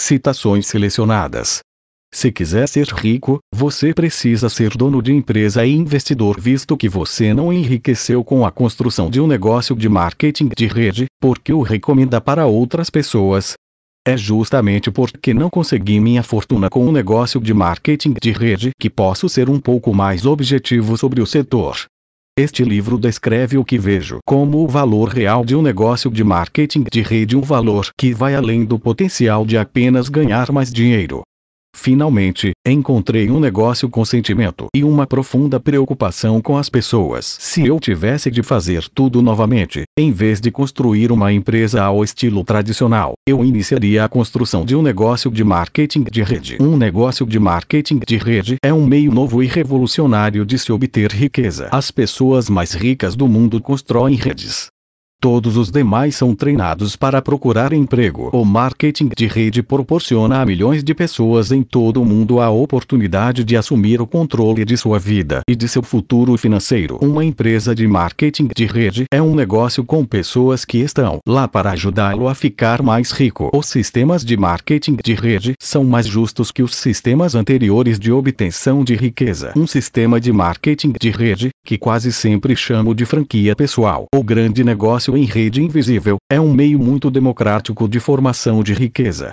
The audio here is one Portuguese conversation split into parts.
Citações selecionadas. Se quiser ser rico, você precisa ser dono de empresa e investidor, visto que você não enriqueceu com a construção de um negócio de marketing de rede, porque o recomenda para outras pessoas. É justamente porque não consegui minha fortuna com um negócio de marketing de rede que posso ser um pouco mais objetivo sobre o setor. Este livro descreve o que vejo como o valor real de um negócio de marketing de rede, um valor que vai além do potencial de apenas ganhar mais dinheiro. Finalmente, encontrei um negócio com sentimento e uma profunda preocupação com as pessoas. Se eu tivesse de fazer tudo novamente, em vez de construir uma empresa ao estilo tradicional, eu iniciaria a construção de um negócio de marketing de rede. Um negócio de marketing de rede é um meio novo e revolucionário de se obter riqueza. As pessoas mais ricas do mundo constroem redes. Todos os demais são treinados para procurar emprego. O marketing de rede proporciona a milhões de pessoas em todo o mundo a oportunidade de assumir o controle de sua vida e de seu futuro financeiro. Uma empresa de marketing de rede é um negócio com pessoas que estão lá para ajudá-lo a ficar mais rico. Os sistemas de marketing de rede são mais justos que os sistemas anteriores de obtenção de riqueza. Um sistema de marketing de rede, que quase sempre chamo de franquia pessoal. ou grande negócio negócio em rede invisível, é um meio muito democrático de formação de riqueza.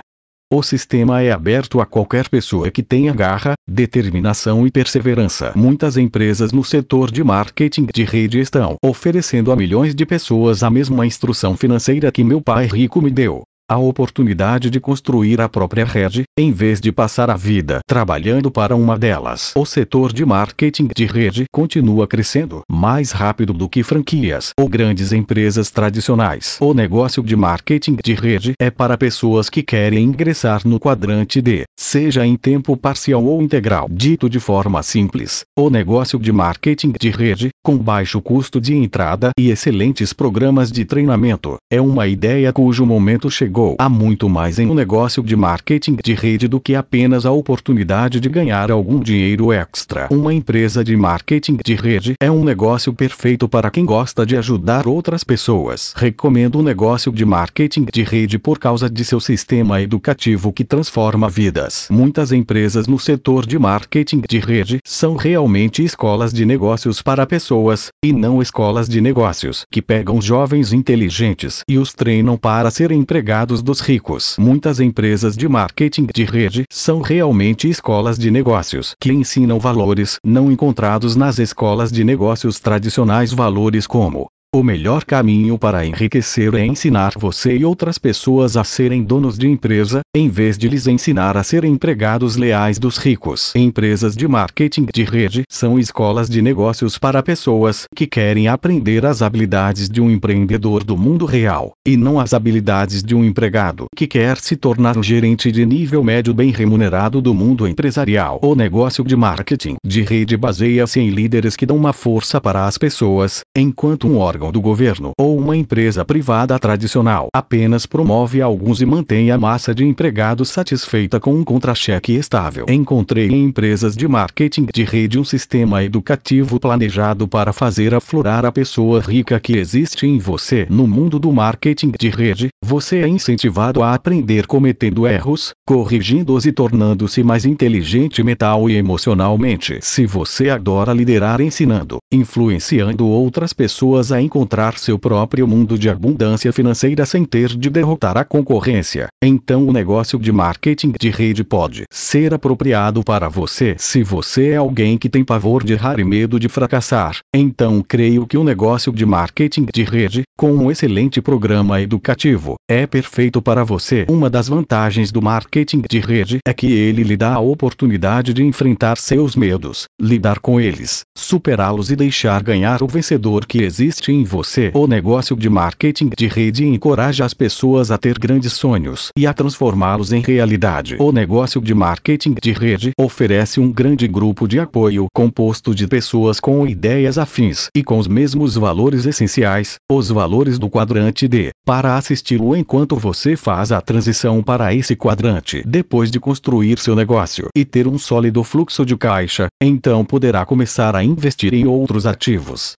O sistema é aberto a qualquer pessoa que tenha garra, determinação e perseverança. Muitas empresas no setor de marketing de rede estão oferecendo a milhões de pessoas a mesma instrução financeira que meu pai rico me deu a oportunidade de construir a própria rede, em vez de passar a vida trabalhando para uma delas. O setor de marketing de rede continua crescendo mais rápido do que franquias ou grandes empresas tradicionais. O negócio de marketing de rede é para pessoas que querem ingressar no quadrante D, seja em tempo parcial ou integral. Dito de forma simples, o negócio de marketing de rede, com baixo custo de entrada e excelentes programas de treinamento, é uma ideia cujo momento chegou há muito mais em um negócio de marketing de rede do que apenas a oportunidade de ganhar algum dinheiro extra. Uma empresa de marketing de rede é um negócio perfeito para quem gosta de ajudar outras pessoas. Recomendo o um negócio de marketing de rede por causa de seu sistema educativo que transforma vidas. Muitas empresas no setor de marketing de rede são realmente escolas de negócios para pessoas, e não escolas de negócios que pegam jovens inteligentes e os treinam para serem empregados dos ricos. Muitas empresas de marketing de rede são realmente escolas de negócios que ensinam valores não encontrados nas escolas de negócios tradicionais, valores como o melhor caminho para enriquecer é ensinar você e outras pessoas a serem donos de empresa, em vez de lhes ensinar a serem empregados leais dos ricos. Empresas de marketing de rede são escolas de negócios para pessoas que querem aprender as habilidades de um empreendedor do mundo real, e não as habilidades de um empregado que quer se tornar um gerente de nível médio bem remunerado do mundo empresarial. O negócio de marketing de rede baseia-se em líderes que dão uma força para as pessoas, enquanto um órgão órgão do governo ou uma empresa privada tradicional apenas promove alguns e mantém a massa de empregados satisfeita com um contra-cheque estável. Encontrei em empresas de marketing de rede um sistema educativo planejado para fazer aflorar a pessoa rica que existe em você. No mundo do marketing de rede, você é incentivado a aprender cometendo erros, corrigindo-os e tornando-se mais inteligente mental e emocionalmente. Se você adora liderar ensinando, influenciando outras pessoas a encontrar seu próprio mundo de abundância financeira sem ter de derrotar a concorrência, então o negócio de marketing de rede pode ser apropriado para você. Se você é alguém que tem pavor de errar e medo de fracassar, então creio que o negócio de marketing de rede, com um excelente programa educativo, é perfeito para você. Uma das vantagens do marketing marketing de rede é que ele lhe dá a oportunidade de enfrentar seus medos, lidar com eles, superá-los e deixar ganhar o vencedor que existe em você. O negócio de marketing de rede encoraja as pessoas a ter grandes sonhos e a transformá-los em realidade. O negócio de marketing de rede oferece um grande grupo de apoio composto de pessoas com ideias afins e com os mesmos valores essenciais, os valores do quadrante D, para assisti-lo enquanto você faz a transição para esse quadrante. Depois de construir seu negócio e ter um sólido fluxo de caixa, então poderá começar a investir em outros ativos.